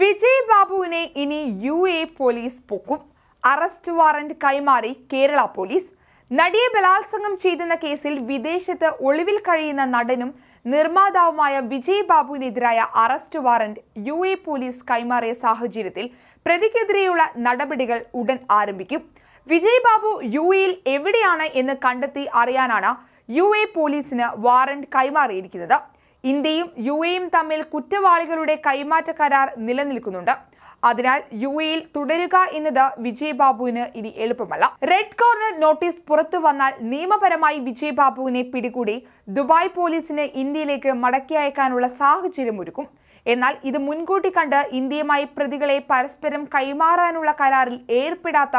വിജയ് ബാബുവിനെ ഇനി U A police പൊക്കും അറസ്റ്റ് വാറന്റ് കൈമാറി കേരള പോലീസ് നടിയെ ബലാത്സംഗം ചെയ്തെന്ന കേസിൽ വിദേശത്ത് ഒളിവിൽ കഴിയുന്ന നടനും നിർമ്മാതാവുമായ വിജയ് ബാബുവിനെതിരായ arrest warrant U A police കൈമാറിയ സാഹചര്യത്തിൽ പ്രതിക്കെതിരെയുള്ള നടപടികൾ ഉടൻ ആരംഭിക്കും വിജയ് ബാബു യു എയിൽ എവിടെയാണ് എന്ന് കണ്ടെത്തി അറിയാനാണ് യു എ പോലീസിന് വാറന്റ് കൈമാറിയിരിക്കുന്നത് ഇന്ത്യയും യു എയും തമ്മിൽ കുറ്റവാളികളുടെ കൈമാറ്റ കരാർ നിലനിൽക്കുന്നുണ്ട് അതിനാൽ യു എയിൽ തുടരുക എന്നത് വിജയ്ബാബുവിന് ഇനി എളുപ്പമല്ല റെഡ് കോർണർ നോട്ടീസ് പുറത്തു വന്നാൽ നിയമപരമായി വിജയ്ബാബുവിനെ പിടികൂടി ദുബായ് പോലീസിന് ഇന്ത്യയിലേക്ക് മടക്കി അയക്കാനുള്ള സാഹചര്യം ഒരുക്കും എന്നാൽ ഇത് മുൻകൂട്ടി കണ്ട് ഇന്ത്യയുമായി പ്രതികളെ പരസ്പരം കൈമാറാനുള്ള കരാറിൽ ഏർപ്പെടാത്ത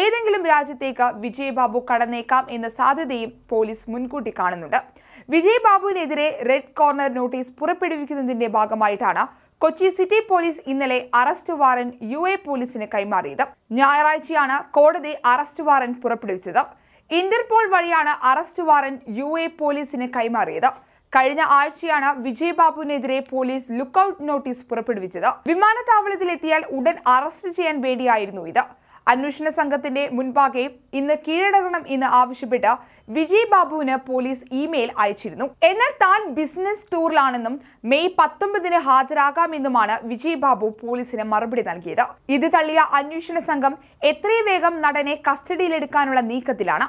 ഏതെങ്കിലും രാജ്യത്തേക്ക് വിജയബാബു കടന്നേക്കാം എന്ന സാധ്യതയും പോലീസ് മുൻകൂട്ടി കാണുന്നുണ്ട് വിജയ് ബാബുവിനെതിരെ റെഡ് കോർണർ നോട്ടീസ് പുറപ്പെടുവിക്കുന്നതിന്റെ ഭാഗമായിട്ടാണ് കൊച്ചി സിറ്റി പോലീസ് ഇന്നലെ അറസ്റ്റ് വാറന്റ് യു എ പോലീസിന് കൈമാറിയത് ഞായറാഴ്ചയാണ് കോടതി അറസ്റ്റ് വാറന്റ് പുറപ്പെടുവിച്ചത് ഇന്റർപോൾ വഴിയാണ് അറസ്റ്റ് വാറന്റ് യു എ പോലീസിന് കൈമാറിയത് കഴിഞ്ഞ ആഴ്ചയാണ് വിജയ് ബാബുവിനെതിരെ പോലീസ് ഔട്ട് നോട്ടീസ് പുറപ്പെടുവിച്ചത് വിമാനത്താവളത്തിലെത്തിയാൽ ഉടൻ അറസ്റ്റ് ചെയ്യാൻ വേണ്ടിയായിരുന്നു ഇത് അന്വേഷണ സംഘത്തിന്റെ മുൻപാകെ ഇന്ന് കീഴടങ്ങണം എന്ന് ആവശ്യപ്പെട്ട് വിജയ് ബാബുവിന് പോലീസ് ഇമെയിൽ അയച്ചിരുന്നു എന്നാൽ താൻ ബിസിനസ് ടൂറിലാണെന്നും മെയ് പത്തൊമ്പതിന് ഹാജരാകാമെന്നുമാണ് വിജയ് ബാബു പോലീസിന് മറുപടി നൽകിയത് ഇത് തള്ളിയ അന്വേഷണ സംഘം എത്രയും വേഗം നടനെ കസ്റ്റഡിയിലെടുക്കാനുള്ള നീക്കത്തിലാണ്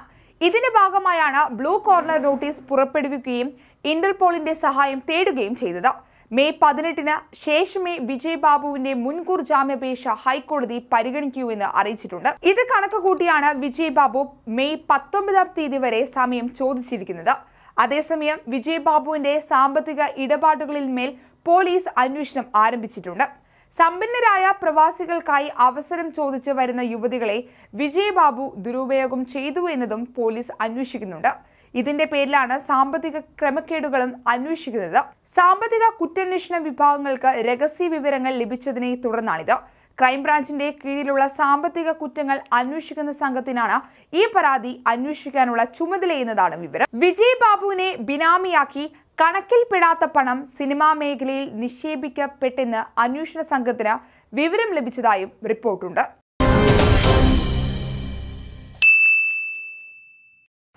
ഇതിന്റെ ഭാഗമായാണ് ബ്ലൂ കോർണർ നോട്ടീസ് പുറപ്പെടുവിക്കുകയും ഇന്റർപോളിന്റെ സഹായം തേടുകയും ചെയ്തത് മെയ് പതിനെട്ടിന് ശേഷമേ വിജയ്ബാബുവിന്റെ മുൻകൂർ ജാമ്യാപേക്ഷ ഹൈക്കോടതി പരിഗണിക്കൂവെന്ന് അറിയിച്ചിട്ടുണ്ട് ഇത് കണക്ക് കൂട്ടിയാണ് വിജയ്ബാബു മെയ് പത്തൊമ്പതാം തീയതി വരെ സമയം ചോദിച്ചിരിക്കുന്നത് അതേസമയം വിജയ്ബാബുവിന്റെ സാമ്പത്തിക ഇടപാടുകളിൽ മേൽ പോലീസ് അന്വേഷണം ആരംഭിച്ചിട്ടുണ്ട് സമ്പന്നരായ പ്രവാസികൾക്കായി അവസരം ചോദിച്ചു വരുന്ന യുവതികളെ വിജയ്ബാബു ദുരുപയോഗം ചെയ്തു എന്നതും പോലീസ് അന്വേഷിക്കുന്നുണ്ട് ഇതിന്റെ പേരിലാണ് സാമ്പത്തിക ക്രമക്കേടുകളും അന്വേഷിക്കുന്നത് സാമ്പത്തിക കുറ്റാന്വേഷണ വിഭാഗങ്ങൾക്ക് രഹസ്യ വിവരങ്ങൾ ലഭിച്ചതിനെ തുടർന്നാണിത് ക്രൈംബ്രാഞ്ചിന്റെ കീഴിലുള്ള സാമ്പത്തിക കുറ്റങ്ങൾ അന്വേഷിക്കുന്ന സംഘത്തിനാണ് ഈ പരാതി അന്വേഷിക്കാനുള്ള ചുമതലയെന്നതാണ് വിവരം വിജയ് ബാബുവിനെ ബിനാമിയാക്കി കണക്കിൽപ്പെടാത്ത പണം സിനിമാ മേഖലയിൽ നിക്ഷേപിക്കപ്പെട്ടെന്ന് അന്വേഷണ സംഘത്തിന് വിവരം ലഭിച്ചതായും റിപ്പോർട്ടുണ്ട്